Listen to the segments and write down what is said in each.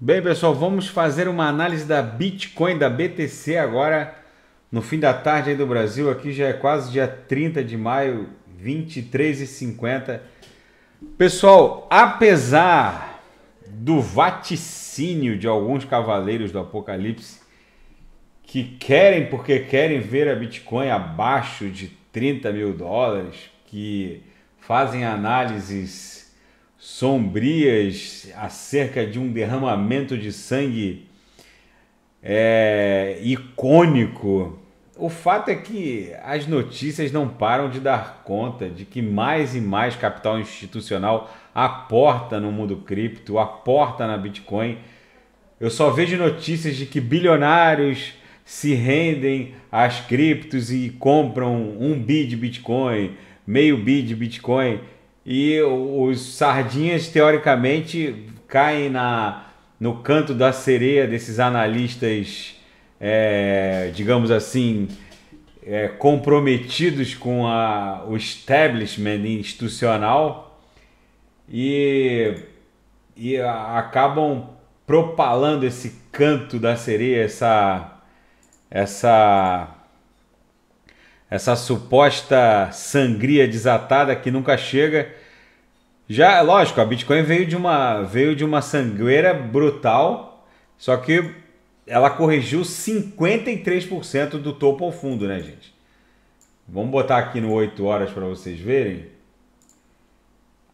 Bem, pessoal, vamos fazer uma análise da Bitcoin, da BTC agora no fim da tarde aí do Brasil. Aqui já é quase dia 30 de maio, 23h50. Pessoal, apesar do vaticínio de alguns cavaleiros do apocalipse que querem, porque querem ver a Bitcoin abaixo de 30 mil dólares, que fazem análises sombrias acerca de um derramamento de sangue é, icônico. O fato é que as notícias não param de dar conta de que mais e mais capital institucional aporta no mundo cripto, aporta na Bitcoin. Eu só vejo notícias de que bilionários se rendem às criptos e compram um bi de Bitcoin, meio bi de Bitcoin e os sardinhas teoricamente caem na no canto da sereia desses analistas, é, digamos assim, é, comprometidos com a, o establishment institucional e, e a, acabam propalando esse canto da sereia, essa, essa essa suposta sangria desatada que nunca chega. Já, lógico, a Bitcoin veio de uma veio de uma sangueira brutal, só que ela corrigiu 53% do topo ao fundo, né, gente? Vamos botar aqui no 8 horas para vocês verem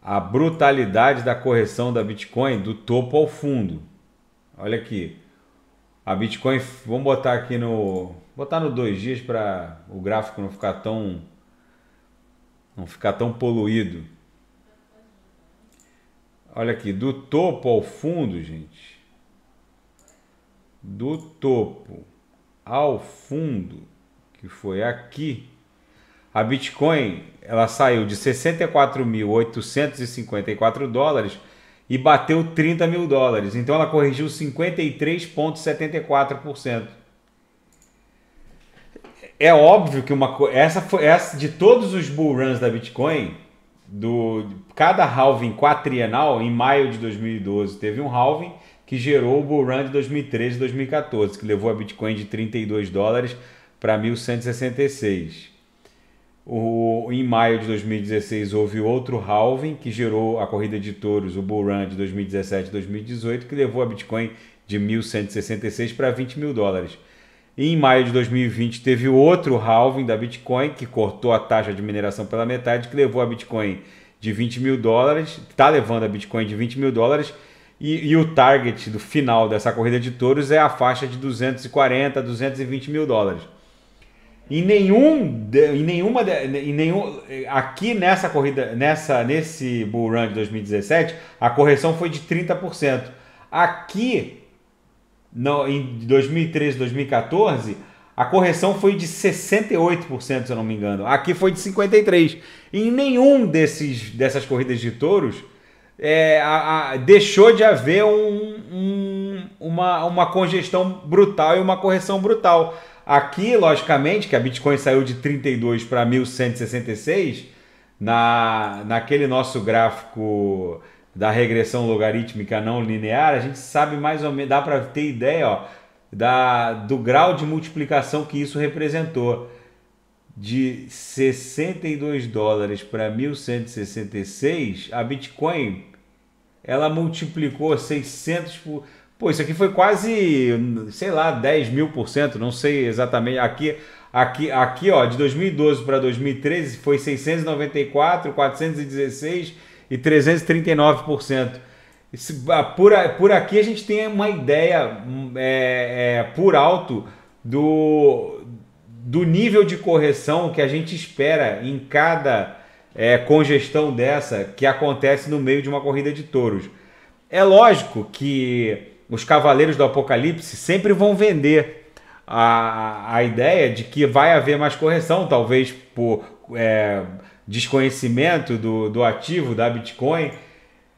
a brutalidade da correção da Bitcoin do topo ao fundo. Olha aqui. A Bitcoin, vamos botar aqui no. Botar no dois dias para o gráfico não ficar tão. Não ficar tão poluído. Olha aqui, do topo ao fundo, gente. Do topo ao fundo, que foi aqui, a Bitcoin ela saiu de 64.854 dólares e bateu 30 mil dólares. Então ela corrigiu 53,74%. É óbvio que uma essa foi essa de todos os bull runs da Bitcoin, do cada halving quatrienal em maio de 2012 teve um halving que gerou o bull run de 2013 e 2014, que levou a Bitcoin de 32 dólares para 1166. O, em maio de 2016 houve outro halving que gerou a corrida de touros, o bull run de 2017-2018, que levou a Bitcoin de 1.166 para 20 mil dólares. E em maio de 2020 teve outro halving da Bitcoin que cortou a taxa de mineração pela metade, que levou a Bitcoin de 20 mil dólares, está levando a Bitcoin de 20 mil dólares e, e, o target do final dessa corrida de touros é a faixa de 240 a 220 mil dólares. Em nenhum, em nenhuma, em nenhum, aqui nessa corrida, nessa nesse Bull Run de 2017, a correção foi de 30%. Aqui no, em 2013, 2014, a correção foi de 68%, se eu não me engano. Aqui foi de 53. em nenhum desses dessas corridas de touros é, a, a, deixou de haver um, um, uma, uma congestão brutal e uma correção brutal. Aqui, logicamente, que a Bitcoin saiu de 32 para 1166, na, naquele nosso gráfico da regressão logarítmica não linear, a gente sabe mais ou menos, dá para ter ideia ó, da, do grau de multiplicação que isso representou. De 62 dólares para 1166, a Bitcoin ela multiplicou 600 por Pô, isso aqui foi quase, sei lá, 10 mil por cento, não sei exatamente. Aqui, aqui, aqui ó, de 2012 para 2013 foi 694, 416 e 339 por cento. Por, por aqui a gente tem uma ideia hum, é, é, por alto do, do nível de correção que a gente espera em cada é, congestão dessa que acontece no meio de uma corrida de touros. É lógico que os cavaleiros do Apocalipse sempre vão vender a, a ideia de que vai haver mais correção, talvez por é, desconhecimento do, do ativo da Bitcoin.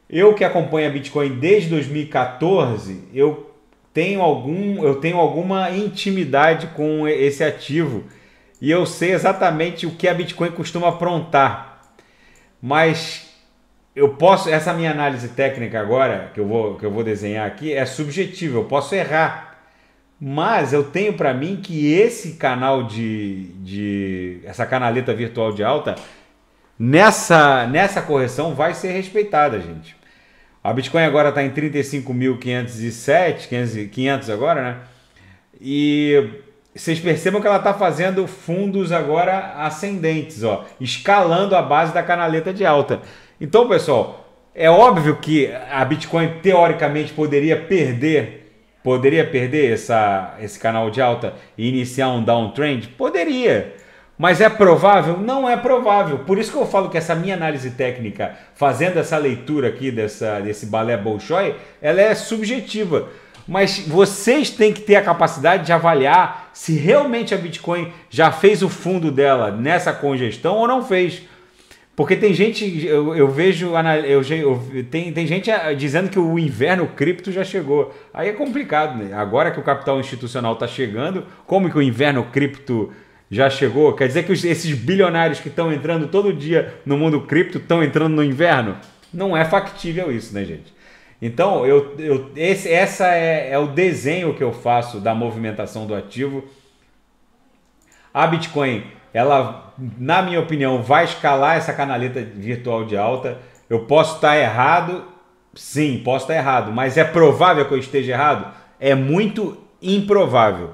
Eu que acompanho a Bitcoin desde 2014, eu tenho, algum, eu tenho alguma intimidade com esse ativo e eu sei exatamente o que a Bitcoin costuma aprontar. Mas eu posso essa minha análise técnica agora que eu vou que eu vou desenhar aqui é subjetiva eu posso errar mas eu tenho para mim que esse canal de, de essa canaleta virtual de alta nessa nessa correção vai ser respeitada gente a Bitcoin agora está em 35.507 500, agora né e vocês percebam que ela está fazendo fundos agora ascendentes ó escalando a base da canaleta de alta então, pessoal, é óbvio que a Bitcoin teoricamente poderia perder poderia perder essa, esse canal de alta e iniciar um downtrend? Poderia. Mas é provável? Não é provável. Por isso que eu falo que essa minha análise técnica, fazendo essa leitura aqui dessa, desse balé Bolshoi, ela é subjetiva. Mas vocês têm que ter a capacidade de avaliar se realmente a Bitcoin já fez o fundo dela nessa congestão ou não fez. Porque tem gente, eu, eu vejo, eu, eu, tem, tem gente ah, dizendo que o inverno cripto já chegou. Aí é complicado, né? Agora que o capital institucional está chegando, como que o inverno cripto já chegou? Quer dizer que os, esses bilionários que estão entrando todo dia no mundo cripto estão entrando no inverno? Não é factível isso, né, gente? Então, eu, eu, esse essa é, é o desenho que eu faço da movimentação do ativo. A Bitcoin ela, na minha opinião, vai escalar essa canaleta virtual de alta. Eu posso estar errado? Sim, posso estar errado, mas é provável que eu esteja errado? É muito improvável.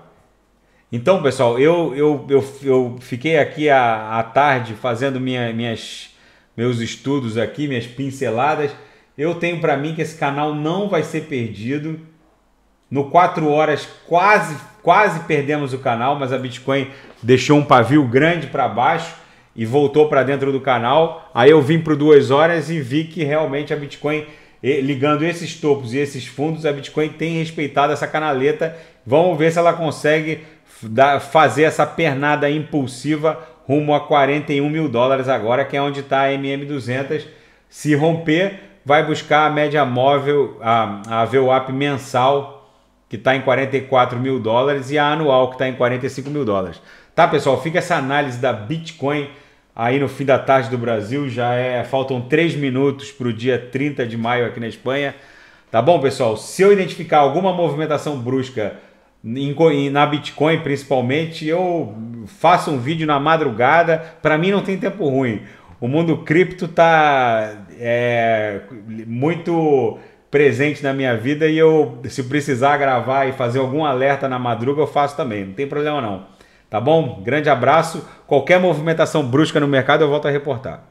Então, pessoal, eu, eu, eu, eu fiquei aqui à, tarde fazendo minha, minhas, meus estudos aqui, minhas pinceladas. Eu tenho para mim que esse canal não vai ser perdido. No 4 horas, quase quase perdemos o canal, mas a Bitcoin deixou um pavio grande para baixo e voltou para dentro do canal. Aí eu vim para duas horas e vi que realmente a Bitcoin, eh, ligando esses topos e esses fundos, a Bitcoin tem respeitado essa canaleta. Vamos ver se ela consegue fazer essa pernada impulsiva rumo a 41 mil dólares agora, que é onde está a MM200. Se romper, vai buscar a média móvel, a, a VWAP mensal que está em 44 mil dólares, e a anual, que está em 45 mil dólares. Tá, pessoal? Fica essa análise da Bitcoin aí no fim da tarde do Brasil. Já é faltam três minutos para o dia 30 de maio aqui na Espanha. Tá bom, pessoal? Se eu identificar alguma movimentação brusca na Bitcoin, principalmente, eu faço um vídeo na madrugada. Para mim, não tem tempo ruim. O mundo cripto está é, muito presente na minha vida e eu, se precisar gravar e fazer algum alerta na madruga, eu faço também, não tem problema não. Tá bom? Grande abraço. Qualquer movimentação brusca no mercado, eu volto a reportar.